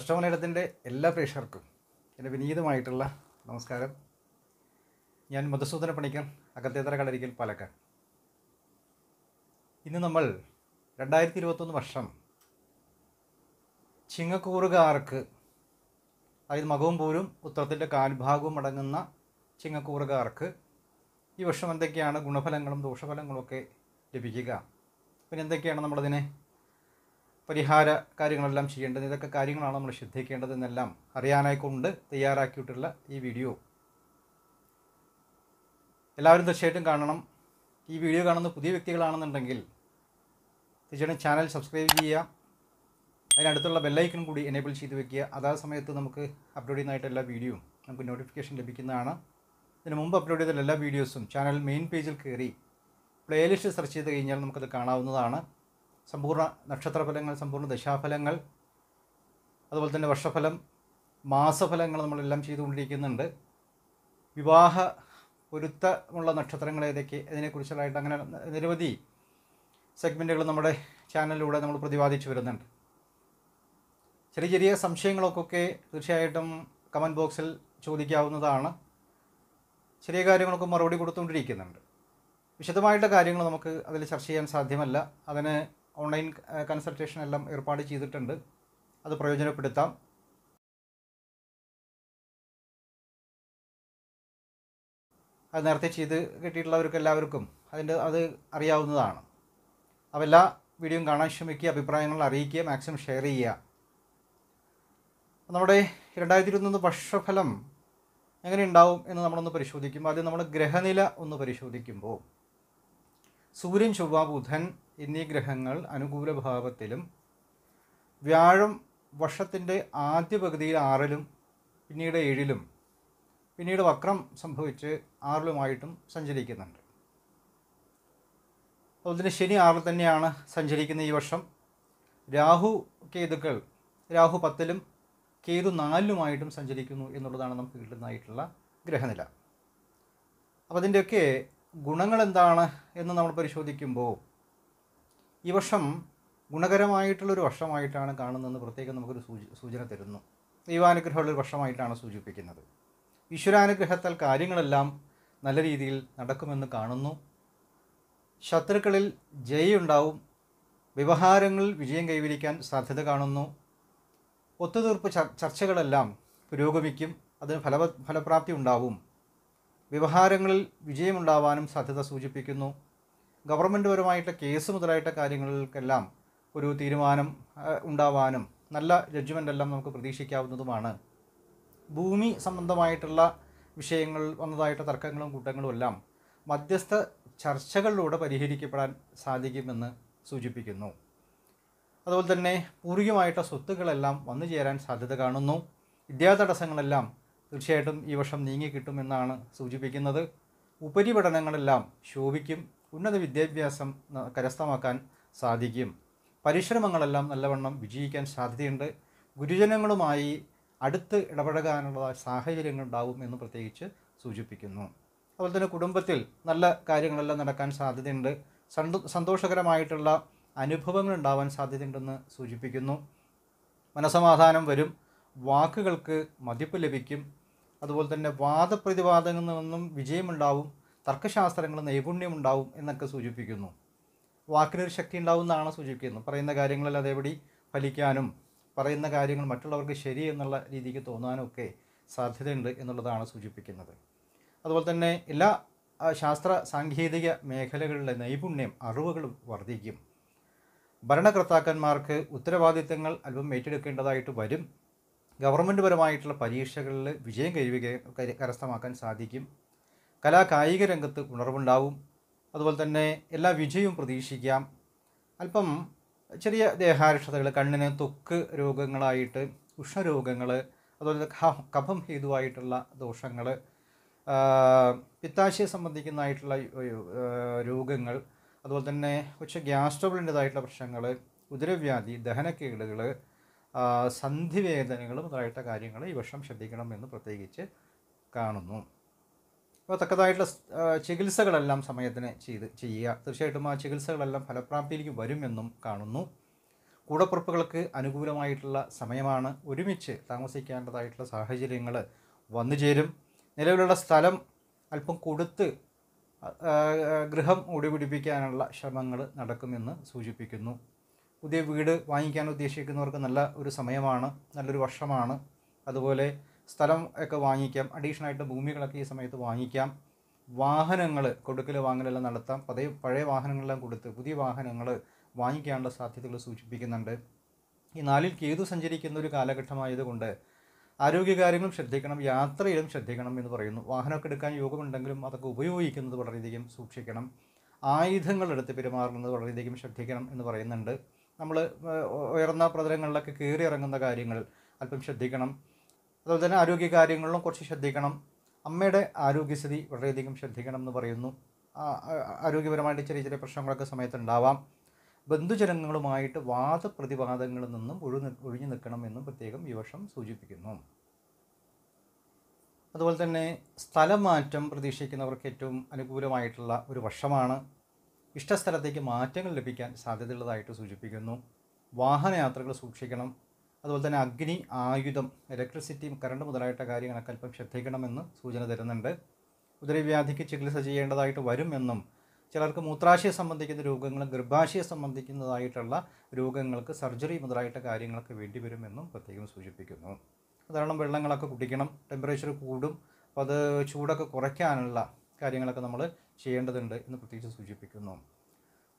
അഷ്ടമലയിടത്തിൻ്റെ എല്ലാ പ്രേക്ഷകർക്കും എൻ്റെ വിനീതമായിട്ടുള്ള നമസ്കാരം ഞാൻ മധുസൂദന പണിക്കൻ അകത്തേതര കടരിക്കൽ പാലക്കാട് ഇന്ന് നമ്മൾ രണ്ടായിരത്തി ഇരുപത്തൊന്ന് വർഷം ചിങ്ങക്കൂറുകാർക്ക് അതായത് മകവും പോരും ഉത്തരത്തിൻ്റെ കാൽഭാഗവും അടങ്ങുന്ന ചിങ്ങക്കൂറുകാർക്ക് ഈ വർഷം എന്തൊക്കെയാണ് ഗുണഫലങ്ങളും ദോഷഫലങ്ങളും ഒക്കെ ലഭിക്കുക പിന്നെ എന്തൊക്കെയാണ് നമ്മളതിനെ പരിഹാര കാര്യങ്ങളെല്ലാം ചെയ്യേണ്ടത് ഇതൊക്കെ കാര്യങ്ങളാണ് നമ്മൾ ശ്രദ്ധിക്കേണ്ടതെന്നെല്ലാം അറിയാനായിക്കൊണ്ട് തയ്യാറാക്കിയിട്ടുള്ള ഈ വീഡിയോ എല്ലാവരും തീർച്ചയായിട്ടും കാണണം ഈ വീഡിയോ കാണുന്ന പുതിയ വ്യക്തികളാണെന്നുണ്ടെങ്കിൽ തീർച്ചയായിട്ടും ചാനൽ സബ്സ്ക്രൈബ് ചെയ്യുക അതിനടുത്തുള്ള ബെല്ലൈക്കൺ കൂടി എനേബിൾ ചെയ്ത് വെക്കുക അതാ സമയത്ത് നമുക്ക് അപ്ലോഡ് ചെയ്യുന്നതായിട്ട് എല്ലാ വീഡിയോയും നമുക്ക് നോട്ടിഫിക്കേഷൻ ലഭിക്കുന്നതാണ് ഇതിന് മുമ്പ് അപ്ലോഡ് ചെയ്ത എല്ലാ വീഡിയോസും ചാനൽ മെയിൻ പേജിൽ കയറി പ്ലേലിസ്റ്റ് സെർച്ച് ചെയ്ത് കഴിഞ്ഞാൽ നമുക്കത് കാണാവുന്നതാണ് സമ്പൂർണ്ണ നക്ഷത്രഫലങ്ങൾ സമ്പൂർണ്ണ ദശാഫലങ്ങൾ അതുപോലെ തന്നെ വർഷഫലം മാസഫലങ്ങൾ നമ്മളെല്ലാം ചെയ്തുകൊണ്ടിരിക്കുന്നുണ്ട് വിവാഹ പൊരുത്തമുള്ള നക്ഷത്രങ്ങൾ ഏതൊക്കെ അതിനെക്കുറിച്ചുള്ളതായിട്ട് അങ്ങനെ നിരവധി സെഗ്മെൻറ്റുകൾ നമ്മുടെ ചാനലിലൂടെ നമ്മൾ പ്രതിപാദിച്ചു വരുന്നുണ്ട് ചെറിയ ചെറിയ സംശയങ്ങളൊക്കെ തീർച്ചയായിട്ടും കമൻറ്റ് ബോക്സിൽ ചോദിക്കാവുന്നതാണ് ചെറിയ കാര്യങ്ങളൊക്കെ മറുപടി കൊടുത്തുകൊണ്ടിരിക്കുന്നുണ്ട് വിശദമായിട്ടുള്ള കാര്യങ്ങൾ നമുക്ക് അതിൽ ചർച്ച ചെയ്യാൻ സാധ്യമല്ല അതിന് ഓൺലൈൻ കൺസൾട്ടേഷൻ എല്ലാം ഏർപ്പാട് ചെയ്തിട്ടുണ്ട് അത് പ്രയോജനപ്പെടുത്താം അത് നേരത്തെ ചെയ്ത് കിട്ടിയിട്ടുള്ളവർക്ക് എല്ലാവർക്കും അതിൻ്റെ അത് അറിയാവുന്നതാണ് അതെല്ലാ വീഡിയോയും കാണാൻ ശ്രമിക്കുക അഭിപ്രായങ്ങൾ അറിയിക്കുക മാക്സിമം ഷെയർ ചെയ്യുക നമ്മുടെ രണ്ടായിരത്തി ഇരുപത്തൊന്ന് വർഷഫലം എങ്ങനെ ഉണ്ടാവും എന്ന് നമ്മളൊന്ന് പരിശോധിക്കുമ്പോൾ ആദ്യം നമ്മൾ ഗ്രഹനില ഒന്ന് പരിശോധിക്കുമ്പോൾ സൂര്യൻ ചൊവ്വ ബുധൻ എന്നീ ഗ്രഹങ്ങൾ അനുകൂല ഭാവത്തിലും വ്യാഴം വർഷത്തിൻ്റെ ആദ്യ പകുതിയിൽ ആറിലും പിന്നീട് ഏഴിലും പിന്നീട് വക്രം സംഭവിച്ച് ആറിലുമായിട്ടും സഞ്ചരിക്കുന്നുണ്ട് അതുപോലെ ശനി ആറിൽ തന്നെയാണ് സഞ്ചരിക്കുന്ന ഈ വർഷം രാഹു കേതുക്കൾ രാഹു പത്തിലും കേതു നാലിലുമായിട്ടും സഞ്ചരിക്കുന്നു എന്നുള്ളതാണ് നമുക്ക് കിട്ടുന്നതായിട്ടുള്ള ഗ്രഹനില അപ്പോൾ അതിൻ്റെയൊക്കെ ഗുണങ്ങൾ എന്താണ് എന്ന് നമ്മൾ പരിശോധിക്കുമ്പോൾ ഈ വർഷം ഗുണകരമായിട്ടുള്ളൊരു വർഷമായിട്ടാണ് കാണുന്നതെന്ന് പ്രത്യേകം നമുക്കൊരു സൂചന തരുന്നു ദൈവാനുഗ്രഹമുള്ളൊരു വർഷമായിട്ടാണ് സൂചിപ്പിക്കുന്നത് ഈശ്വരാനുഗ്രഹത്താൽ കാര്യങ്ങളെല്ലാം നല്ല രീതിയിൽ നടക്കുമെന്ന് കാണുന്നു ശത്രുക്കളിൽ ജയുണ്ടാവും വ്യവഹാരങ്ങളിൽ വിജയം കൈവരിക്കാൻ സാധ്യത കാണുന്നു ഒത്തുതീർപ്പ് ചർച്ചകളെല്ലാം പുരോഗമിക്കും അതിന് ഫല ഫലപ്രാപ്തി ഉണ്ടാവും വ്യവഹാരങ്ങളിൽ വിജയമുണ്ടാവാനും സാധ്യത സൂചിപ്പിക്കുന്നു ഗവൺമെൻറ് പരമായിട്ട് കേസ് മുതലായിട്ട കാര്യങ്ങൾക്കെല്ലാം ഒരു തീരുമാനം ഉണ്ടാവാനും നല്ല ജഡ്ജ്മെൻ്റ് എല്ലാം നമുക്ക് പ്രതീക്ഷിക്കാവുന്നതുമാണ് ഭൂമി സംബന്ധമായിട്ടുള്ള വിഷയങ്ങൾ വന്നതായിട്ട് തർക്കങ്ങളും കൂട്ടങ്ങളും എല്ലാം മധ്യസ്ഥ ചർച്ചകളിലൂടെ പരിഹരിക്കപ്പെടാൻ സാധിക്കുമെന്ന് സൂചിപ്പിക്കുന്നു അതുപോലെ തന്നെ പൂർവികമായിട്ട് സ്വത്തുക്കളെല്ലാം വന്നു ചേരാൻ സാധ്യത കാണുന്നു വിദ്യാതടസ്സങ്ങളെല്ലാം തീർച്ചയായിട്ടും ഈ വർഷം നീങ്ങിക്കിട്ടുമെന്നാണ് സൂചിപ്പിക്കുന്നത് ഉപരിപഠനങ്ങളെല്ലാം ശോഭിക്കും ഉന്നത വിദ്യാഭ്യാസം കരസ്ഥമാക്കാൻ സാധിക്കും പരിശ്രമങ്ങളെല്ലാം നല്ലവണ്ണം വിജയിക്കാൻ സാധ്യതയുണ്ട് ഗുരുജനങ്ങളുമായി അടുത്ത് ഇടപഴകാനുള്ള സാഹചര്യങ്ങൾ ഉണ്ടാവും എന്ന് പ്രത്യേകിച്ച് സൂചിപ്പിക്കുന്നു അതുപോലെ തന്നെ കുടുംബത്തിൽ നല്ല കാര്യങ്ങളെല്ലാം നടക്കാൻ സാധ്യതയുണ്ട് സന്തോ സന്തോഷകരമായിട്ടുള്ള അനുഭവങ്ങൾ ഉണ്ടാവാൻ സാധ്യതയുണ്ടെന്ന് സൂചിപ്പിക്കുന്നു മനസമാധാനം വരും വാക്കുകൾക്ക് മതിപ്പ് ലഭിക്കും അതുപോലെ തന്നെ വാദപ്രതിവാദങ്ങളിൽ നിന്നും വിജയമുണ്ടാവും തർക്കശാസ്ത്രങ്ങൾ ഉണ്ടാവും എന്നൊക്കെ സൂചിപ്പിക്കുന്നു വാക്കിനൊരു ശക്തി എന്നാണ് സൂചിപ്പിക്കുന്നത് പറയുന്ന കാര്യങ്ങളിൽ അതേപടി ഫലിക്കാനും പറയുന്ന കാര്യങ്ങൾ മറ്റുള്ളവർക്ക് ശരി എന്നുള്ള രീതിക്ക് തോന്നാനൊക്കെ സാധ്യതയുണ്ട് എന്നുള്ളതാണ് സൂചിപ്പിക്കുന്നത് അതുപോലെ തന്നെ എല്ലാ ശാസ്ത്ര സാങ്കേതിക മേഖലകളിലെ നൈപുണ്യം അറിവുകൾ വർദ്ധിക്കും ഭരണകർത്താക്കന്മാർക്ക് ഉത്തരവാദിത്തങ്ങൾ അല്പം ഏറ്റെടുക്കേണ്ടതായിട്ട് വരും ഗവൺമെൻറ് പരമായിട്ടുള്ള പരീക്ഷകളിൽ വിജയം കഴിയുകയും കരസ്ഥമാക്കാൻ സാധിക്കും കലാകായിക രംഗത്ത് ഉണർവുണ്ടാവും അതുപോലെ തന്നെ എല്ലാ വിജയവും പ്രതീക്ഷിക്കാം അല്പം ചെറിയ ദേഹാരിഷ്ടതകൾ കണ്ണിന് തൊക്ക് രോഗങ്ങളായിട്ട് ഉഷ്ണരോഗങ്ങൾ അതുപോലെ കഫം ഹേതുവായിട്ടുള്ള ദോഷങ്ങൾ പിത്താശയെ സംബന്ധിക്കുന്നതായിട്ടുള്ള രോഗങ്ങൾ അതുപോലെ തന്നെ ഉച്ച ഗ്യാസ് ട്രബിളിൻ്റെതായിട്ടുള്ള പ്രശ്നങ്ങൾ ഉദരവ്യാധി ദഹനക്കേടുകൾ സന്ധിവേദനകൾ മുതലായിട്ട കാര്യങ്ങൾ ഈ വർഷം ശ്രദ്ധിക്കണമെന്ന് പ്രത്യേകിച്ച് കാണുന്നു അപ്പോൾ തക്കതായിട്ടുള്ള ചികിത്സകളെല്ലാം സമയത്തിന് ചെയ്ത് ചെയ്യുക തീർച്ചയായിട്ടും ആ ചികിത്സകളെല്ലാം ഫലപ്രാപ്തിയിലേക്ക് വരുമെന്നും കാണുന്നു കൂടപ്പുറപ്പുകൾക്ക് അനുകൂലമായിട്ടുള്ള സമയമാണ് ഒരുമിച്ച് താമസിക്കേണ്ടതായിട്ടുള്ള സാഹചര്യങ്ങൾ വന്നു ചേരും നിലവിലുള്ള സ്ഥലം അല്പം കൊടുത്ത് ഗൃഹം ഓടിപിടിപ്പിക്കാനുള്ള ശ്രമങ്ങൾ നടക്കുമെന്ന് സൂചിപ്പിക്കുന്നു പുതിയ വീട് വാങ്ങിക്കാൻ ഉദ്ദേശിക്കുന്നവർക്ക് നല്ല ഒരു സമയമാണ് നല്ലൊരു വർഷമാണ് അതുപോലെ സ്ഥലം ഒക്കെ വാങ്ങിക്കാം ആയിട്ട് ഭൂമികളൊക്കെ ഈ സമയത്ത് വാങ്ങിക്കാം വാഹനങ്ങൾ കൊടുക്കൽ വാങ്ങലെല്ലാം നടത്താം പതേ പഴയ വാഹനങ്ങളെല്ലാം കൊടുത്ത് പുതിയ വാഹനങ്ങൾ വാങ്ങിക്കാനുള്ള സാധ്യതകൾ സൂചിപ്പിക്കുന്നുണ്ട് ഈ നാലിൽ കേതു സഞ്ചരിക്കുന്ന ഒരു കാലഘട്ടമായതുകൊണ്ട് ആരോഗ്യകാര്യങ്ങളും ശ്രദ്ധിക്കണം യാത്രയിലും ശ്രദ്ധിക്കണം എന്ന് പറയുന്നു വാഹനമൊക്കെ എടുക്കാൻ യോഗമുണ്ടെങ്കിലും അതൊക്കെ ഉപയോഗിക്കുന്നത് വളരെയധികം സൂക്ഷിക്കണം ആയുധങ്ങളെടുത്ത് പെരുമാറുന്നത് വളരെയധികം ശ്രദ്ധിക്കണം എന്ന് പറയുന്നുണ്ട് നമ്മൾ ഉയർന്ന പ്രതലങ്ങളിലൊക്കെ കയറി ഇറങ്ങുന്ന കാര്യങ്ങൾ അല്പം ശ്രദ്ധിക്കണം അതുപോലെ തന്നെ ആരോഗ്യ കാര്യങ്ങളിലും കുറച്ച് ശ്രദ്ധിക്കണം അമ്മയുടെ ആരോഗ്യസ്ഥിതി വളരെയധികം ശ്രദ്ധിക്കണം എന്ന് പറയുന്നു ആരോഗ്യപരമായിട്ട് ചെറിയ ചെറിയ പ്രശ്നങ്ങളൊക്കെ സമയത്തുണ്ടാവാം ബന്ധുജനങ്ങളുമായിട്ട് വാദപ്രതിവാദങ്ങളിൽ നിന്നും ഒഴിഞ്ഞു ഒഴിഞ്ഞു നിൽക്കണം എന്നും പ്രത്യേകം ഈ വർഷം സൂചിപ്പിക്കുന്നു അതുപോലെ തന്നെ സ്ഥലമാറ്റം പ്രതീക്ഷിക്കുന്നവർക്ക് ഏറ്റവും അനുകൂലമായിട്ടുള്ള ഒരു വർഷമാണ് ഇഷ്ടസ്ഥലത്തേക്ക് മാറ്റങ്ങൾ ലഭിക്കാൻ സാധ്യതയുള്ളതായിട്ട് സൂചിപ്പിക്കുന്നു വാഹനയാത്രകൾ സൂക്ഷിക്കണം അതുപോലെ തന്നെ അഗ്നി ആയുധം ഇലക്ട്രിസിറ്റിയും കറണ്ട് മുതലായിട്ട കാര്യങ്ങളൊക്കെ അല്പം ശ്രദ്ധിക്കണമെന്ന് സൂചന തരുന്നുണ്ട് ഉദരവ്യാധിക്ക് ചികിത്സ ചെയ്യേണ്ടതായിട്ട് വരും എന്നും ചിലർക്ക് മൂത്രാശയം സംബന്ധിക്കുന്ന രോഗങ്ങൾ ഗർഭാശയം സംബന്ധിക്കുന്നതായിട്ടുള്ള രോഗങ്ങൾക്ക് സർജറി മുതലായിട്ട കാര്യങ്ങളൊക്കെ വേണ്ടി വരുമെന്നും പ്രത്യേകം സൂചിപ്പിക്കുന്നു സാധാരണ വെള്ളങ്ങളൊക്കെ കുടിക്കണം ടെമ്പറേച്ചർ കൂടും അപ്പോൾ അത് ചൂടൊക്കെ കുറയ്ക്കാനുള്ള കാര്യങ്ങളൊക്കെ നമ്മൾ ചെയ്യേണ്ടതുണ്ട് എന്ന് പ്രത്യേകിച്ച് സൂചിപ്പിക്കുന്നു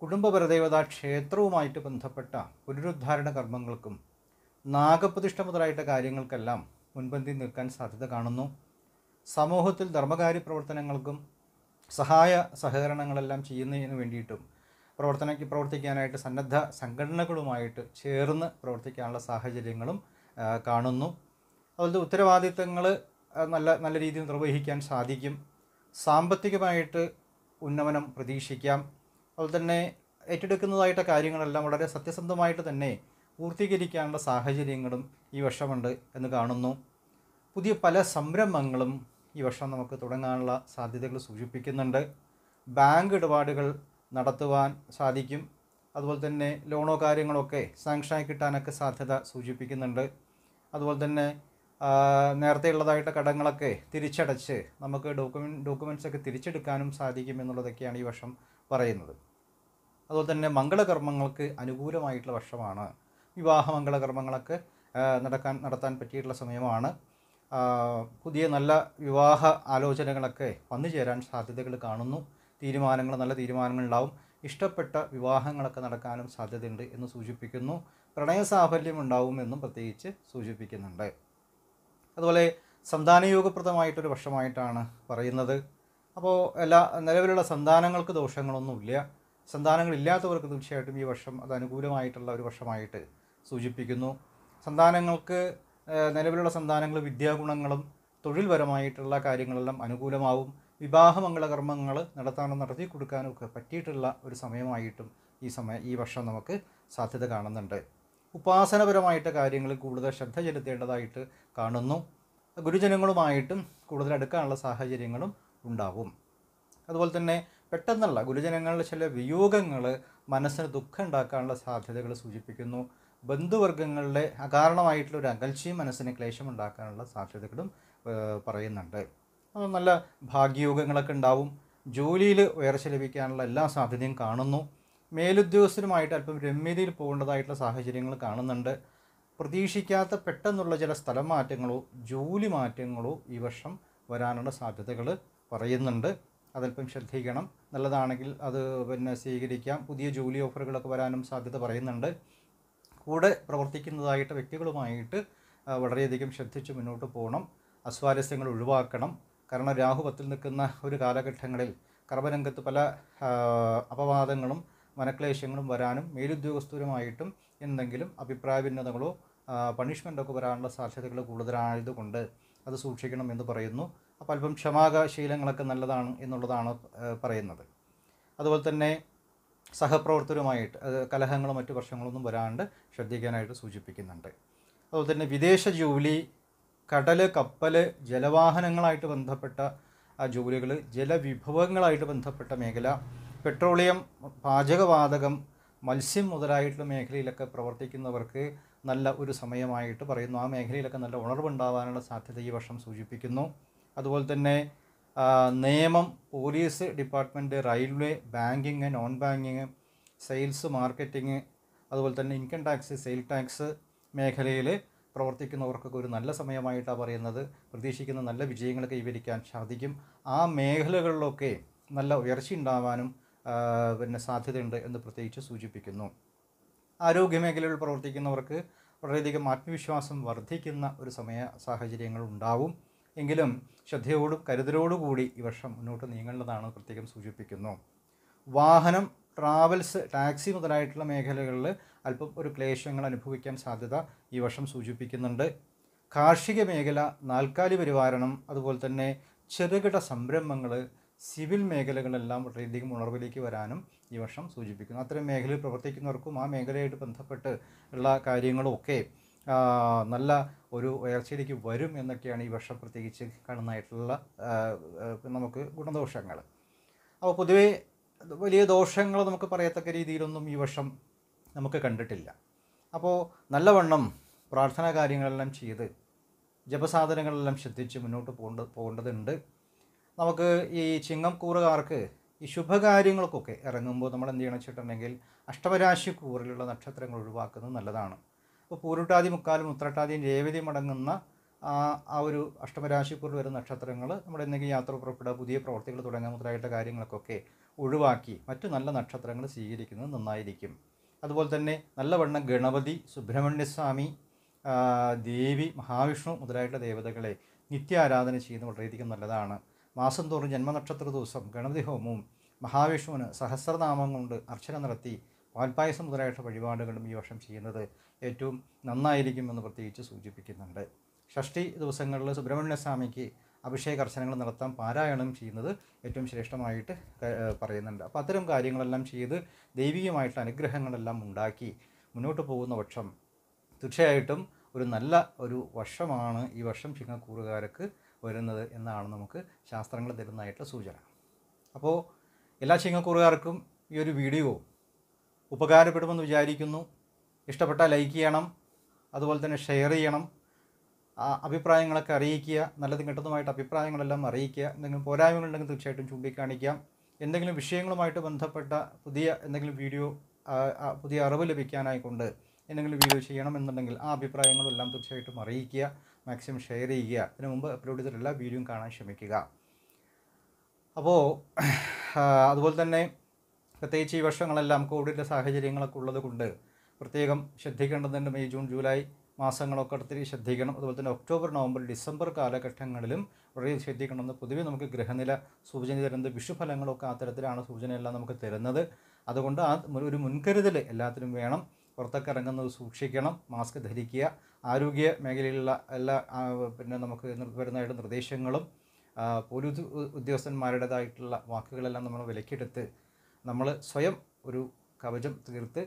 കുടുംബപരദേവത ക്ഷേത്രവുമായിട്ട് ബന്ധപ്പെട്ട പുനരുദ്ധാരണ കർമ്മങ്ങൾക്കും നാഗപ്രതിഷ്ഠ മുതലായിട്ട കാര്യങ്ങൾക്കെല്ലാം മുൻപന്തി നിൽക്കാൻ സാധ്യത കാണുന്നു സമൂഹത്തിൽ ധർമ്മകാര്യ പ്രവർത്തനങ്ങൾക്കും സഹായ സഹകരണങ്ങളെല്ലാം ചെയ്യുന്നതിന് വേണ്ടിയിട്ടും പ്രവർത്തന പ്രവർത്തിക്കാനായിട്ട് സന്നദ്ധ സംഘടനകളുമായിട്ട് ചേർന്ന് പ്രവർത്തിക്കാനുള്ള സാഹചര്യങ്ങളും കാണുന്നു അതുപോലെ ഉത്തരവാദിത്തങ്ങൾ നല്ല നല്ല രീതിയിൽ നിർവഹിക്കാൻ സാധിക്കും സാമ്പത്തികമായിട്ട് ഉന്നമനം പ്രതീക്ഷിക്കാം അതുപോലെ തന്നെ ഏറ്റെടുക്കുന്നതായിട്ട കാര്യങ്ങളെല്ലാം വളരെ സത്യസന്ധമായിട്ട് തന്നെ പൂർത്തീകരിക്കാനുള്ള സാഹചര്യങ്ങളും ഈ വർഷമുണ്ട് എന്ന് കാണുന്നു പുതിയ പല സംരംഭങ്ങളും ഈ വർഷം നമുക്ക് തുടങ്ങാനുള്ള സാധ്യതകൾ സൂചിപ്പിക്കുന്നുണ്ട് ബാങ്ക് ഇടപാടുകൾ നടത്തുവാൻ സാധിക്കും അതുപോലെ തന്നെ ലോണോ കാര്യങ്ങളൊക്കെ സാങ്ഷനായി കിട്ടാനൊക്കെ സാധ്യത സൂചിപ്പിക്കുന്നുണ്ട് അതുപോലെ തന്നെ നേരത്തെ ഉള്ളതായിട്ട് കടങ്ങളൊക്കെ തിരിച്ചടച്ച് നമുക്ക് ഡോക്യുമെൻ്റ് ഡോക്യുമെൻറ്റ്സ് ഒക്കെ തിരിച്ചെടുക്കാനും സാധിക്കും എന്നുള്ളതൊക്കെയാണ് ഈ വർഷം പറയുന്നത് അതുപോലെ തന്നെ മംഗളകർമ്മങ്ങൾക്ക് അനുകൂലമായിട്ടുള്ള വർഷമാണ് വിവാഹമംഗള കർമ്മങ്ങളൊക്കെ നടക്കാൻ നടത്താൻ പറ്റിയിട്ടുള്ള സമയമാണ് പുതിയ നല്ല വിവാഹ ആലോചനകളൊക്കെ വന്നു ചേരാൻ സാധ്യതകൾ കാണുന്നു തീരുമാനങ്ങൾ നല്ല തീരുമാനങ്ങളുണ്ടാവും ഇഷ്ടപ്പെട്ട വിവാഹങ്ങളൊക്കെ നടക്കാനും സാധ്യതയുണ്ട് എന്ന് സൂചിപ്പിക്കുന്നു പ്രണയസാഫല്യം ഉണ്ടാവുമെന്നും പ്രത്യേകിച്ച് സൂചിപ്പിക്കുന്നുണ്ട് അതുപോലെ സന്താനയോഗപ്രദമായിട്ടൊരു വർഷമായിട്ടാണ് പറയുന്നത് അപ്പോൾ എല്ലാ നിലവിലുള്ള സന്താനങ്ങൾക്ക് ദോഷങ്ങളൊന്നുമില്ല സന്താനങ്ങളില്ലാത്തവർക്ക് തീർച്ചയായിട്ടും ഈ വർഷം അത് അനുകൂലമായിട്ടുള്ള ഒരു വർഷമായിട്ട് സൂചിപ്പിക്കുന്നു സന്താനങ്ങൾക്ക് നിലവിലുള്ള സന്താനങ്ങൾ വിദ്യാഗുണങ്ങളും തൊഴിൽപരമായിട്ടുള്ള കാര്യങ്ങളെല്ലാം അനുകൂലമാവും വിവാഹമംഗളകർമ്മങ്ങൾ നടത്താനും നടത്തി കൊടുക്കാനും ഒക്കെ പറ്റിയിട്ടുള്ള ഒരു സമയമായിട്ടും ഈ സമയ ഈ വർഷം നമുക്ക് സാധ്യത കാണുന്നുണ്ട് ഉപാസനപരമായിട്ട് കാര്യങ്ങളിൽ കൂടുതൽ ശ്രദ്ധ ചെലുത്തേണ്ടതായിട്ട് കാണുന്നു ഗുരുജനങ്ങളുമായിട്ടും കൂടുതൽ അടുക്കാനുള്ള സാഹചര്യങ്ങളും ഉണ്ടാവും അതുപോലെ തന്നെ പെട്ടെന്നുള്ള ഗുരുജനങ്ങളുടെ ചില വിയോഗങ്ങൾ മനസ്സിന് ദുഃഖം ഉണ്ടാക്കാനുള്ള സാധ്യതകൾ സൂചിപ്പിക്കുന്നു ബന്ധുവർഗങ്ങളുടെ അകാരണമായിട്ടുള്ള ഒരു അകൽച്ചയും മനസ്സിന് ക്ലേശം ഉണ്ടാക്കാനുള്ള സാധ്യതകളും പറയുന്നുണ്ട് അത് നല്ല ഭാഗ്യയോഗങ്ങളൊക്കെ ഉണ്ടാവും ജോലിയിൽ ഉയർച്ച ലഭിക്കാനുള്ള എല്ലാ സാധ്യതയും കാണുന്നു മേലുദ്യോഗസ്ഥരുമായിട്ട് അല്പം രമ്യതയിൽ പോകേണ്ടതായിട്ടുള്ള സാഹചര്യങ്ങൾ കാണുന്നുണ്ട് പ്രതീക്ഷിക്കാത്ത പെട്ടെന്നുള്ള ചില മാറ്റങ്ങളോ ജോലി മാറ്റങ്ങളോ ഈ വർഷം വരാനുള്ള സാധ്യതകൾ പറയുന്നുണ്ട് അതല്പം ശ്രദ്ധിക്കണം നല്ലതാണെങ്കിൽ അത് പിന്നെ സ്വീകരിക്കാം പുതിയ ജോലി ഓഫറുകളൊക്കെ വരാനും സാധ്യത പറയുന്നുണ്ട് കൂടെ പ്രവർത്തിക്കുന്നതായിട്ട് വ്യക്തികളുമായിട്ട് വളരെയധികം ശ്രദ്ധിച്ച് മുന്നോട്ട് പോകണം അസ്വാരസ്യങ്ങൾ ഒഴിവാക്കണം കാരണം രാഹുപത്തിൽ നിൽക്കുന്ന ഒരു കാലഘട്ടങ്ങളിൽ കർമ്മരംഗത്ത് പല അപവാദങ്ങളും മനക്ലേശങ്ങളും വരാനും മേലുദ്യോഗസ്ഥരുമായിട്ടും എന്തെങ്കിലും ഭിന്നതകളോ പണിഷ്മെൻറ്റൊക്കെ വരാനുള്ള സാധ്യതകൾ കൂടുതലായതുകൊണ്ട് അത് സൂക്ഷിക്കണം എന്ന് പറയുന്നു അപ്പോൾ അല്പം ക്ഷമാക ശീലങ്ങളൊക്കെ നല്ലതാണ് എന്നുള്ളതാണ് പറയുന്നത് അതുപോലെ തന്നെ സഹപ്രവർത്തകരുമായിട്ട് അത് കലഹങ്ങളും മറ്റു പ്രശ്നങ്ങളൊന്നും വരാണ്ട് ശ്രദ്ധിക്കാനായിട്ട് സൂചിപ്പിക്കുന്നുണ്ട് അതുപോലെ തന്നെ വിദേശ ജോലി കടൽ കപ്പൽ ജലവാഹനങ്ങളായിട്ട് ബന്ധപ്പെട്ട ആ ജോലികൾ ജലവിഭവങ്ങളായിട്ട് ബന്ധപ്പെട്ട മേഖല പെട്രോളിയം പാചകവാതകം മത്സ്യം മുതലായിട്ടുള്ള മേഖലയിലൊക്കെ പ്രവർത്തിക്കുന്നവർക്ക് നല്ല ഒരു സമയമായിട്ട് പറയുന്നു ആ മേഖലയിലൊക്കെ നല്ല ഉണർവുണ്ടാവാനുള്ള സാധ്യത ഈ വർഷം സൂചിപ്പിക്കുന്നു അതുപോലെ തന്നെ നിയമം police department railway banking non banking sales marketing അതുപോലെ തന്നെ ഇൻകം ടാക്സ് സെയിൽ ടാക്സ് മേഖലയിൽ പ്രവർത്തിക്കുന്നവർക്കൊക്കെ ഒരു നല്ല സമയമായിട്ടാണ് പറയുന്നത് പ്രതീക്ഷിക്കുന്ന നല്ല വിജയങ്ങൾ കൈവരിക്കാൻ സാധിക്കും ആ മേഖലകളിലൊക്കെ നല്ല ഉയർച്ച ഉണ്ടാവാനും പിന്നെ സാധ്യതയുണ്ട് എന്ന് പ്രത്യേകിച്ച് സൂചിപ്പിക്കുന്നു ആരോഗ്യ മേഖലയിൽ പ്രവർത്തിക്കുന്നവർക്ക് വളരെയധികം ആത്മവിശ്വാസം വർദ്ധിക്കുന്ന ഒരു സമയ സാഹചര്യങ്ങൾ ഉണ്ടാവും എങ്കിലും ശ്രദ്ധയോടും കരുതലോടുകൂടി ഈ വർഷം മുന്നോട്ട് നീങ്ങേണ്ടതാണ് പ്രത്യേകം സൂചിപ്പിക്കുന്നു വാഹനം ട്രാവൽസ് ടാക്സി മുതലായിട്ടുള്ള മേഖലകളിൽ അല്പം ഒരു ക്ലേശങ്ങൾ അനുഭവിക്കാൻ സാധ്യത ഈ വർഷം സൂചിപ്പിക്കുന്നുണ്ട് കാർഷിക മേഖല നാൽക്കാലി പരിവാരണം അതുപോലെ തന്നെ ചെറുകിട സംരംഭങ്ങൾ സിവിൽ മേഖലകളെല്ലാം വളരെയധികം ഉണർവിലേക്ക് വരാനും ഈ വർഷം സൂചിപ്പിക്കുന്നു അത്തരം മേഖലയിൽ പ്രവർത്തിക്കുന്നവർക്കും ആ മേഖലയായിട്ട് ബന്ധപ്പെട്ട് ഉള്ള കാര്യങ്ങളും ഒക്കെ നല്ല ഒരു ഉയർച്ചയിലേക്ക് വരും എന്നൊക്കെയാണ് ഈ വർഷം പ്രത്യേകിച്ച് കാണുന്നതായിട്ടുള്ള നമുക്ക് ഗുണദോഷങ്ങൾ അപ്പോൾ പൊതുവേ വലിയ ദോഷങ്ങൾ നമുക്ക് പറയത്തക്ക രീതിയിലൊന്നും ഈ വർഷം നമുക്ക് കണ്ടിട്ടില്ല അപ്പോൾ നല്ലവണ്ണം പ്രാർത്ഥനാ കാര്യങ്ങളെല്ലാം ചെയ്ത് ജപസാധനങ്ങളെല്ലാം ശ്രദ്ധിച്ച് മുന്നോട്ട് പോകേണ്ട പോകേണ്ടതുണ്ട് നമുക്ക് ഈ ചിങ്ങംകൂറുകാർക്ക് ഈ ശുഭകാര്യങ്ങൾക്കൊക്കെ ഇറങ്ങുമ്പോൾ നമ്മൾ എന്ത് ചെയ്യണം വെച്ചിട്ടുണ്ടെങ്കിൽ അഷ്ടമരാശി കൂറിലുള്ള നക്ഷത്രങ്ങൾ ഒഴിവാക്കുന്നത് നല്ലതാണ് അപ്പോൾ പൂരുട്ടാതി മുക്കാലും ഉത്രട്ടാതിയും രേവതിയും അടങ്ങുന്ന ആ ഒരു അഷ്ടമരാശിക്കൂറിൽ വരുന്ന നക്ഷത്രങ്ങൾ നമ്മുടെ എന്തെങ്കിലും യാത്ര പുറപ്പെടുക പുതിയ പ്രവർത്തികൾ തുടങ്ങാൻ മുതലായിട്ട കാര്യങ്ങൾക്കൊക്കെ ഒഴിവാക്കി മറ്റു നല്ല നക്ഷത്രങ്ങൾ സ്വീകരിക്കുന്നത് നന്നായിരിക്കും അതുപോലെ തന്നെ നല്ലവണ്ണം ഗണപതി സുബ്രഹ്മണ്യസ്വാമി ദേവി മഹാവിഷ്ണു മുതലായിട്ട ദേവതകളെ നിത്യാരാധന ചെയ്യുന്നത് വളരെയധികം നല്ലതാണ് മാസം തോറും ജന്മനക്ഷത്ര ദിവസം ഗണപതി ഹോമവും മഹാവിഷ്ണുവിന് സഹസ്രനാമം കൊണ്ട് അർച്ചന നടത്തി പാൽപ്പായസം മുതലായിട്ടുള്ള വഴിപാടുകളും ഈ വർഷം ചെയ്യുന്നത് ഏറ്റവും നന്നായിരിക്കുമെന്ന് പ്രത്യേകിച്ച് സൂചിപ്പിക്കുന്നുണ്ട് ഷഷ്ടി ദിവസങ്ങളിൽ സുബ്രഹ്മണ്യ സ്വാമിക്ക് അഭിഷേകാർച്ചനകൾ നടത്താൻ പാരായണം ചെയ്യുന്നത് ഏറ്റവും ശ്രേഷ്ഠമായിട്ട് പറയുന്നുണ്ട് അപ്പോൾ അത്തരം കാര്യങ്ങളെല്ലാം ചെയ്ത് ദൈവികമായിട്ട് അനുഗ്രഹങ്ങളെല്ലാം ഉണ്ടാക്കി മുന്നോട്ട് പോകുന്ന പക്ഷം തീർച്ചയായിട്ടും ഒരു നല്ല ഒരു വർഷമാണ് ഈ വർഷം ചിങ്ങക്കൂറുകാർക്ക് വരുന്നത് എന്നാണ് നമുക്ക് ശാസ്ത്രങ്ങൾ തരുന്നതായിട്ടുള്ള സൂചന അപ്പോൾ എല്ലാ ചിങ്ങക്കൂറുകാർക്കും ഈ ഒരു വീഡിയോ ഉപകാരപ്പെടുമെന്ന് വിചാരിക്കുന്നു ഇഷ്ടപ്പെട്ടാൽ ലൈക്ക് ചെയ്യണം അതുപോലെ തന്നെ ഷെയർ ചെയ്യണം അഭിപ്രായങ്ങളൊക്കെ അറിയിക്കുക നല്ലതും കെട്ടതുമായിട്ട് അഭിപ്രായങ്ങളെല്ലാം അറിയിക്കുക എന്തെങ്കിലും പോരായ്മകളുണ്ടെങ്കിൽ തീർച്ചയായിട്ടും ചൂണ്ടിക്കാണിക്കാം എന്തെങ്കിലും വിഷയങ്ങളുമായിട്ട് ബന്ധപ്പെട്ട പുതിയ എന്തെങ്കിലും വീഡിയോ പുതിയ അറിവ് ലഭിക്കാനായിക്കൊണ്ട് എന്തെങ്കിലും വീഡിയോ ചെയ്യണം എന്നുണ്ടെങ്കിൽ ആ അഭിപ്രായങ്ങളെല്ലാം തീർച്ചയായിട്ടും അറിയിക്കുക മാക്സിമം ഷെയർ ചെയ്യുക അതിനു മുമ്പ് അപ്ലോഡ് ചെയ്ത എല്ലാ വീഡിയോയും കാണാൻ ശ്രമിക്കുക അപ്പോൾ അതുപോലെ തന്നെ പ്രത്യേകിച്ച് ഈ വർഷങ്ങളെല്ലാം കോവിഡിൻ്റെ സാഹചര്യങ്ങളൊക്കെ ഉള്ളത് കൊണ്ട് പ്രത്യേകം ശ്രദ്ധിക്കേണ്ടതുണ്ട് മെയ് ജൂൺ ജൂലൈ മാസങ്ങളൊക്കെ ഒത്തിരി ശ്രദ്ധിക്കണം അതുപോലെ തന്നെ ഒക്ടോബർ നവംബർ ഡിസംബർ കാലഘട്ടങ്ങളിലും വളരെ ശ്രദ്ധിക്കണമെന്ന് പൊതുവേ നമുക്ക് ഗ്രഹനില സൂചന തരുന്നത് വിഷുഫലങ്ങളൊക്കെ ആ തരത്തിലാണ് സൂചനയെല്ലാം നമുക്ക് തരുന്നത് അതുകൊണ്ട് ആ ഒരു മുൻകരുതൽ എല്ലാത്തിനും വേണം പുറത്തൊക്കെ ഇറങ്ങുന്നത് സൂക്ഷിക്കണം മാസ്ക് ധരിക്കുക ആരോഗ്യ മേഖലയിലുള്ള എല്ലാ പിന്നെ നമുക്ക് വരുന്നതായിട്ട് നിർദ്ദേശങ്ങളും പോലീസ് ഉദ്യോഗസ്ഥന്മാരുടേതായിട്ടുള്ള വാക്കുകളെല്ലാം നമ്മൾ വിലക്കിയെടുത്ത് നമ്മൾ സ്വയം ഒരു കവചം തീർത്ത്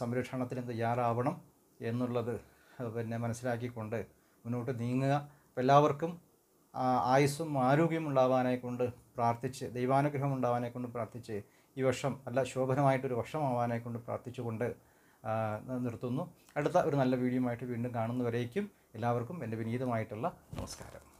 സംരക്ഷണത്തിന് തയ്യാറാവണം എന്നുള്ളത് പിന്നെ മനസ്സിലാക്കിക്കൊണ്ട് മുന്നോട്ട് നീങ്ങുക എല്ലാവർക്കും ആയുസ്സും ആരോഗ്യം ഉണ്ടാവാനെ കൊണ്ട് പ്രാർത്ഥിച്ച് ദൈവാനുഗ്രഹം ഉണ്ടാവാനെ കൊണ്ട് പ്രാർത്ഥിച്ച് ഈ വർഷം അല്ല ശോഭനമായിട്ടൊരു വർഷമാവാനായിക്കൊണ്ട് കൊണ്ട് പ്രാർത്ഥിച്ചുകൊണ്ട് നിർത്തുന്നു അടുത്ത ഒരു നല്ല വീഡിയോ ആയിട്ട് വീണ്ടും കാണുന്നവരേക്കും എല്ലാവർക്കും എൻ്റെ വിനീതമായിട്ടുള്ള നമസ്കാരം